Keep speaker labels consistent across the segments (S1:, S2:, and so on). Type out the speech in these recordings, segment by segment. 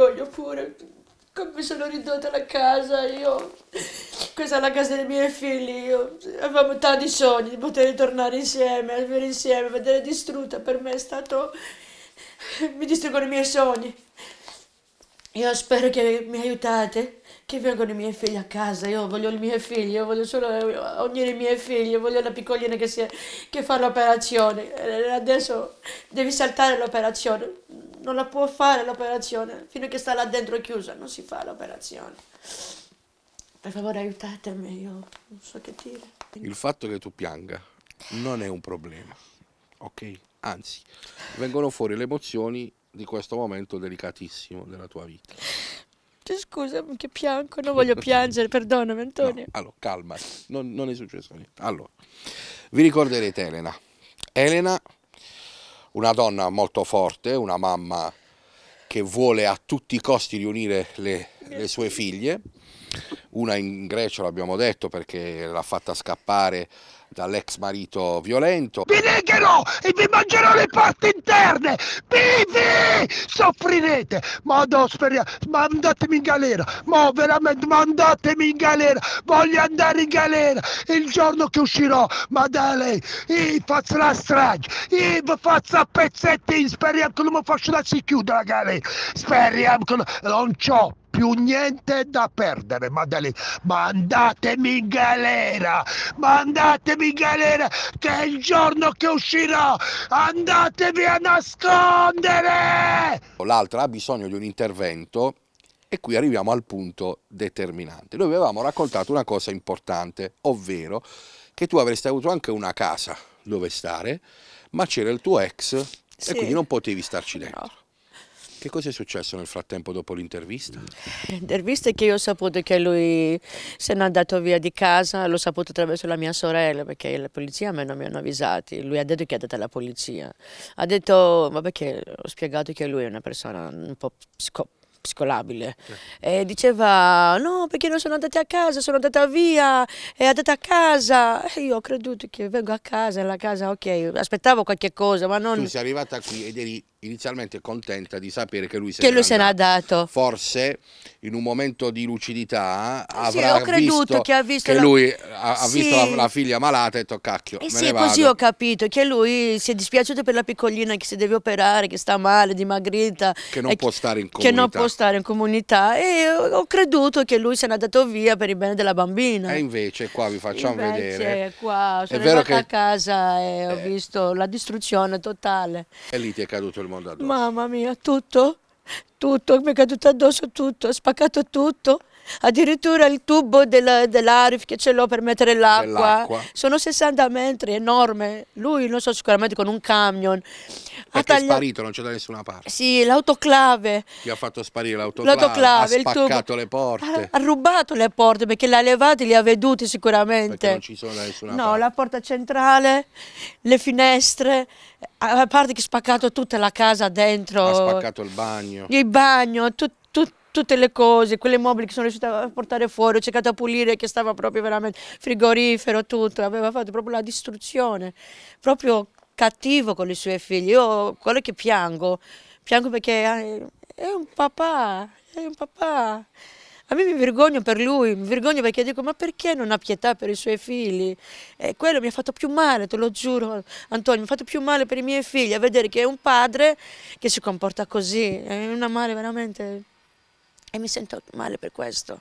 S1: orgoglio pure come mi sono ridotta la casa io questa è la casa dei miei figli io avevamo tanti sogni di poter tornare insieme vivere insieme vedere distrutta per me è stato mi distruggono i miei sogni io spero che mi aiutate che vengano i miei figli a casa io voglio i miei figli io voglio solo ognuno dei miei figli io voglio la piccolina che, si è, che fa l'operazione adesso devi saltare l'operazione non la può fare l'operazione, Fino a che sta là dentro chiusa, non si fa l'operazione. Per favore aiutatemi, io non so che dire. Il
S2: fatto che tu pianga non è un problema, ok? Anzi, vengono fuori le emozioni di questo momento delicatissimo della tua vita.
S1: Cioè, scusami che pianco, non voglio piangere, perdonami Antonio. No,
S2: allora, calma, non, non è successo niente. Allora, vi ricorderete Elena. Elena una donna molto forte, una mamma che vuole a tutti i costi riunire le, le sue figlie, una in Grecia l'abbiamo detto perché l'ha fatta scappare dall'ex marito violento. Vi legherò e vi mangerò le parti interne! Vivi! Soffrirete! Ma no, Mandatemi in galera! Ma veramente mandatemi in galera! Voglio andare in galera! Il giorno che uscirò, ma da lei! E faccio la strage! E faccio a pezzetti! Speriamo che non mi faccio la si chiuda la galera! Speriamo che non... Non c'ho più niente da perdere, Maddalena. Mandatemi in galera, mandatemi in galera che il giorno che uscirò andatevi a nascondere! L'altra ha bisogno di un intervento e qui arriviamo al punto determinante. Noi avevamo raccontato una cosa importante, ovvero che tu avresti avuto anche una casa dove stare, ma c'era il tuo ex sì. e quindi non potevi starci dentro. No. Che cosa è successo nel frattempo dopo l'intervista?
S1: L'intervista è che io ho saputo che lui se n'è andato via di casa, l'ho saputo attraverso la mia sorella perché la polizia a me non mi hanno avvisati, lui ha detto che è andata alla polizia, ha detto, vabbè che ho spiegato che lui è una persona un po' psicopata psicolabile eh. e diceva no perché non sono andata a casa sono andata via è andata a casa e io ho creduto che vengo a casa la casa ok aspettavo qualche cosa ma non tu sei arrivata qui ed
S2: eri inizialmente contenta di sapere che lui se, che lui se n'è dato. Forse in un momento di lucidità sì, avrà visto che, visto che la... lui ha, ha sì. visto la, la, figlia malata e ha detto cacchio. E eh sì, così ho
S1: capito che lui si è dispiaciuto per la piccolina che si deve operare, che sta male, dimagrita. Che non, può
S2: stare, che non può
S1: stare in comunità. E ho creduto che lui se n'è andato via per il bene della bambina. E
S2: invece qua vi facciamo invece, vedere.
S1: Qua, sono è vero che... a casa e eh, ho visto la distruzione totale.
S2: E lì ti è caduto il mondo addosso.
S1: Mamma mia, tutto, tutto, mi è caduto addosso tutto, ha spaccato tutto addirittura il tubo della, dell'Arif che ce l'ho per mettere l'acqua, sono 60 metri, enorme, lui non so sicuramente con un camion. Perché taglia... è
S2: sparito, non c'è da nessuna parte. Sì,
S1: l'autoclave.
S2: Gli ha fatto sparire l'autoclave, l'autoclave ha spaccato le porte. Ha, ha,
S1: rubato le porte perché le ha levate, li ha vedute sicuramente. Perché non ci sono da nessuna no, parte. No, la porta centrale, le finestre, a parte che ha spaccato tutta la casa dentro. Ha spaccato
S2: il bagno. Il
S1: bagno, tutto tutte le cose, quelle mobili che sono riuscita a portare fuori, ho cercato a pulire che stava proprio veramente frigorifero, tutto, aveva fatto proprio la distruzione, proprio cattivo con i suoi figli, io quello che piango, piango perché eh, è un papà, è un papà. A me mi vergogno per lui, mi vergogno perché dico ma perché non ha pietà per i suoi figli? E quello mi ha fatto più male, te lo giuro Antonio, mi ha fatto più male per i miei figli a vedere che è un padre che si comporta così, è una male veramente e mi sento male
S2: per questo.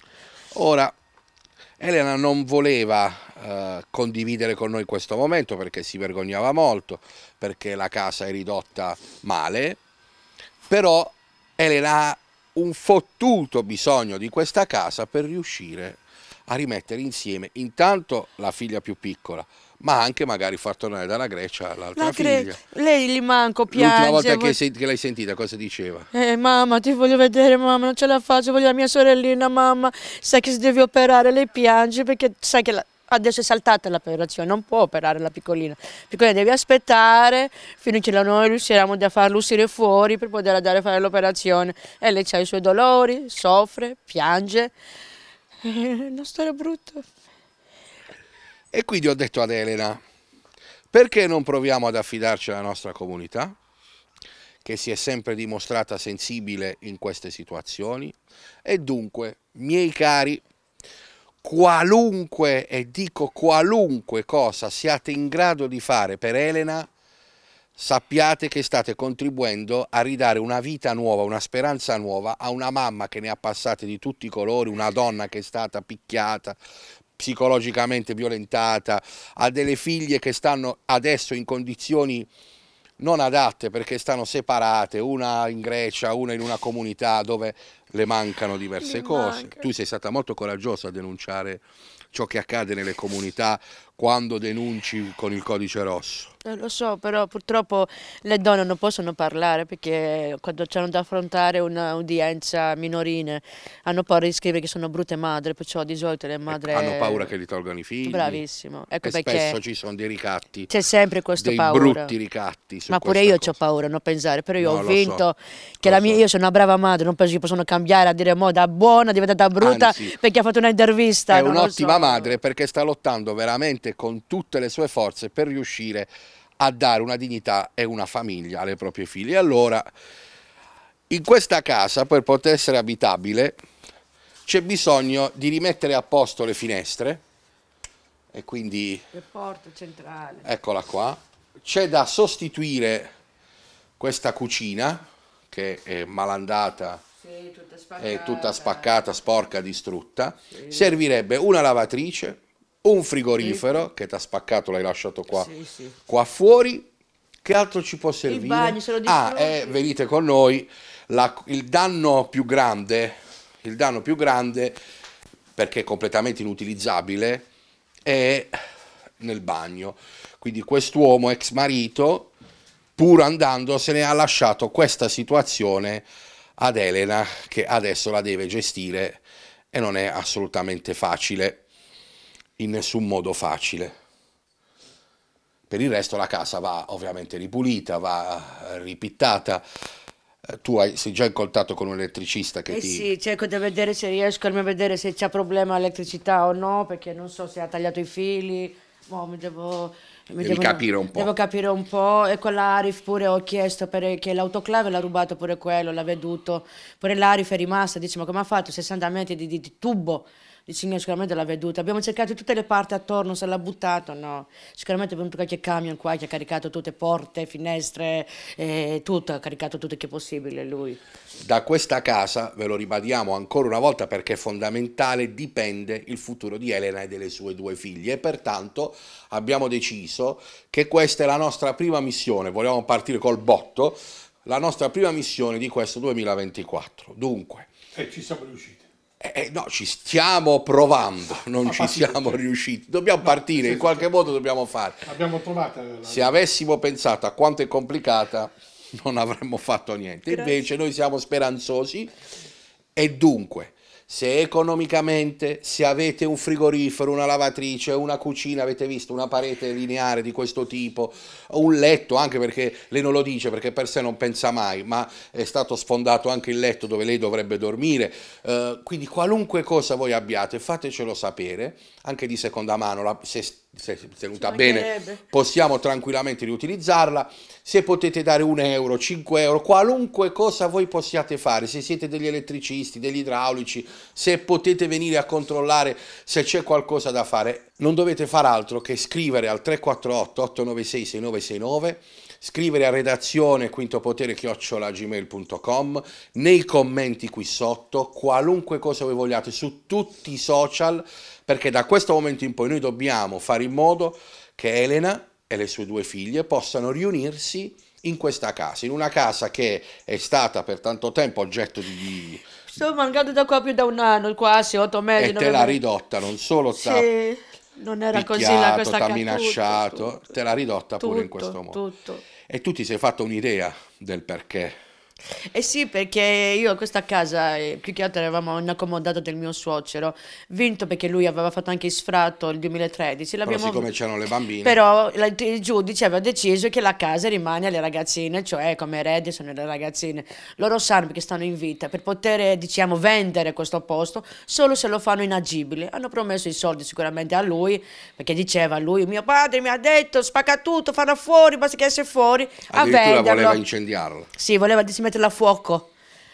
S2: Ora, Elena non voleva eh, condividere con noi questo momento perché si vergognava molto, perché la casa è ridotta male, però Elena ha un fottuto bisogno di questa casa per riuscire a rimettere insieme intanto la figlia più piccola, ma anche magari far tornare dalla Grecia l'altra la Gre figlia.
S1: Lei gli manco piange. L'ultima volta vuoi...
S2: che, l'hai sentita cosa diceva?
S1: Eh mamma ti voglio vedere mamma, non ce la faccio, voglio la mia sorellina mamma, sai che si deve operare, lei piange perché sai che la... adesso è saltata l'operazione, non può operare la piccolina. Piccolina devi aspettare finché noi riusciremo a farla uscire fuori per poter andare a fare l'operazione. E lei ha i suoi dolori, soffre, piange. È una storia brutta.
S2: E quindi ho detto ad Elena, perché non proviamo ad affidarci alla nostra comunità, che si è sempre dimostrata sensibile in queste situazioni? E dunque, miei cari, qualunque, e dico qualunque cosa siate in grado di fare per Elena, sappiate che state contribuendo a ridare una vita nuova, una speranza nuova a una mamma che ne ha passate di tutti i colori, una donna che è stata picchiata, psicologicamente violentata, ha delle figlie che stanno adesso in condizioni non adatte perché stanno separate, una in Grecia, una in una comunità dove le mancano diverse le cose. Manca. Tu sei stata molto coraggiosa a denunciare ciò che accade nelle comunità quando denunci con il codice rosso?
S1: Eh, lo so, però purtroppo le donne non possono parlare perché quando hanno da affrontare un'udienza minorile hanno paura di scrivere che sono brutte madre, perciò di solito le eh, madri... hanno paura che
S2: li tolgano i figli. Bravissimo. Ecco perché spesso ci sono dei ricatti. C'è sempre questo dei paura. brutti ricatti. Ma pure io ho
S1: paura, a non pensare, però io no, ho vinto so, che la mia, io sono una brava madre, non penso che possano cambiare a dire mo da buona diventata brutta Anzi, perché ha fatto un'intervista. È un'ottima so. madre
S2: perché sta lottando veramente combatte con tutte le sue forze per riuscire a dare una dignità e una famiglia alle proprie figlie. Allora, in questa casa, per poter essere abitabile, c'è bisogno di rimettere a posto le finestre e quindi...
S1: Il porto centrale.
S2: Eccola qua. C'è da sostituire questa cucina che è malandata, sì,
S1: tutta è tutta
S2: spaccata, sporca, distrutta. Sì. Servirebbe una lavatrice un frigorifero sì. che ti ha spaccato, l'hai lasciato qua, sì, sì. qua fuori. Che altro ci può servire? Bagni, se ah, eh, venite con noi. La, il danno più grande, il danno più grande, perché è completamente inutilizzabile, è nel bagno. Quindi quest'uomo, ex marito, pur andando, se ne ha lasciato questa situazione ad Elena, che adesso la deve gestire e non è assolutamente facile in nessun modo facile. Per il resto la casa va ovviamente ripulita, va eh, ripittata, eh, tu hai, sei già in contatto con un elettricista che eh ti... Sì,
S1: cerco di vedere se riesco a vedere se c'è problema l'elettricità o no, perché non so se ha tagliato i fili, oh, mi devo... Mi devo, capire un po'. Devo capire un po'. E con l'Arif pure ho chiesto perché l'autoclave l'ha rubato pure quello, l'ha veduto. Pure l'Arif è rimasta, dice ma come ha fatto? 60 metri di, di, di tubo il signore sicuramente l'ha veduta. Abbiamo cercato tutte le parti attorno, se l'ha buttato, no. Sicuramente è venuto qualche camion qua che ha caricato tutte porte, finestre, eh, tutto, ha caricato tutto che possibile lui.
S2: Da questa casa, ve lo ribadiamo ancora una volta perché è fondamentale, dipende il futuro di Elena e delle sue due figlie e pertanto abbiamo deciso che questa è la nostra prima missione, volevamo partire col botto, la nostra prima missione di questo 2024. Dunque... E ci siamo riusciti. Eh, eh, no, ci stiamo provando, non Ma ci partite. siamo riusciti. Dobbiamo no, partire, sì, in qualche sì. modo dobbiamo fare. Abbiamo trovato. La... Se avessimo pensato a quanto è complicata, non avremmo fatto niente. Grazie. Invece noi siamo speranzosi e dunque se economicamente, se avete un frigorifero, una lavatrice, una cucina, avete visto una parete lineare di questo tipo, un letto, anche perché lei non lo dice, perché per sé non pensa mai, ma è stato sfondato anche il letto dove lei dovrebbe dormire, eh, quindi qualunque cosa voi abbiate, fatecelo sapere, anche di seconda mano, la, se se tenuta bene, possiamo tranquillamente riutilizzarla. Se potete dare un euro, 5 euro, qualunque cosa voi possiate fare, se siete degli elettricisti, degli idraulici, se potete venire a controllare se c'è qualcosa da fare, non dovete fare altro che scrivere al 348 896 6969 scrivere a redazione quintopotere-gmail.com, nei commenti qui sotto, qualunque cosa voi vogliate, su tutti i social, perché da questo momento in poi noi dobbiamo fare in modo che Elena e le sue due figlie possano riunirsi in questa casa, in una casa che è stata per tanto tempo oggetto di...
S1: Sono mancato da qua più da un anno, quasi otto mesi. E te l'ha
S2: ridotta, non solo... Sì
S1: non era così la cosa ti ha minacciato,
S2: tutto, tutto, te l'ha ridotta tutto, pure in questo modo. E tu ti sei fatto un'idea del perché
S1: eh sì, perché io a questa casa, eh, più che altro eravamo un accomodato del mio suocero, vinto perché lui aveva fatto anche sfratto il 2013. Però l'abbiamo- siccome
S2: c'erano le bambine. Però
S1: il giudice aveva deciso che la casa rimane alle ragazzine, cioè come eredi sono le ragazzine. Loro sanno perché stanno in vita, per poter, eh, diciamo, vendere questo posto, solo se lo fanno inagibile. Hanno promesso i soldi sicuramente a lui, perché diceva lui, mio padre mi ha detto, spacca tutto, farà fuori, basta che esce fuori, a Addirittura voleva
S2: incendiarlo.
S1: Sì, voleva dis- metterla a fuoco.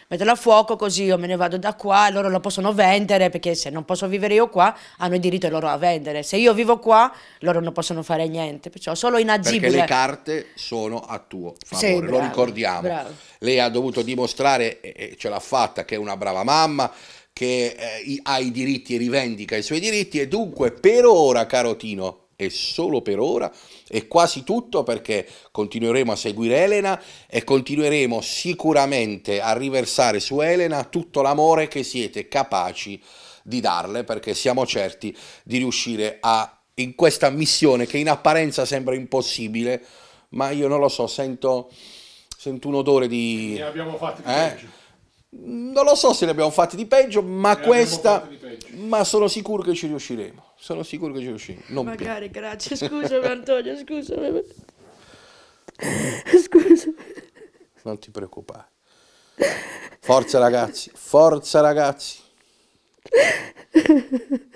S1: Metterla a fuoco così io me ne vado da qua, loro la possono vendere perché se non posso vivere io qua hanno il diritto loro a vendere. Se io vivo qua loro non possono fare niente, perciò solo inagibile. Perché le
S2: carte sono a tuo favore, sì, bravo, lo ricordiamo. Bravo. Lei ha dovuto dimostrare, e ce l'ha fatta, che è una brava mamma, che eh, ha i diritti e rivendica i suoi diritti e dunque per ora, caro Tino, e solo per ora è quasi tutto perché continueremo a seguire Elena e continueremo sicuramente a riversare su Elena tutto l'amore che siete capaci di darle perché siamo certi di riuscire a in questa missione che in apparenza sembra impossibile ma io non lo so sento, sento un odore di ne
S1: abbiamo fatti di eh? peggio non
S2: lo so se ne abbiamo fatti di peggio ma ne questa ma sono sicuro che ci riusciremo. Sono sicuro che ci riusciremo. Non Magari,
S1: più. grazie. Scusami Antonio, scusami.
S2: Scusa. Non ti preoccupare. Forza ragazzi, forza ragazzi.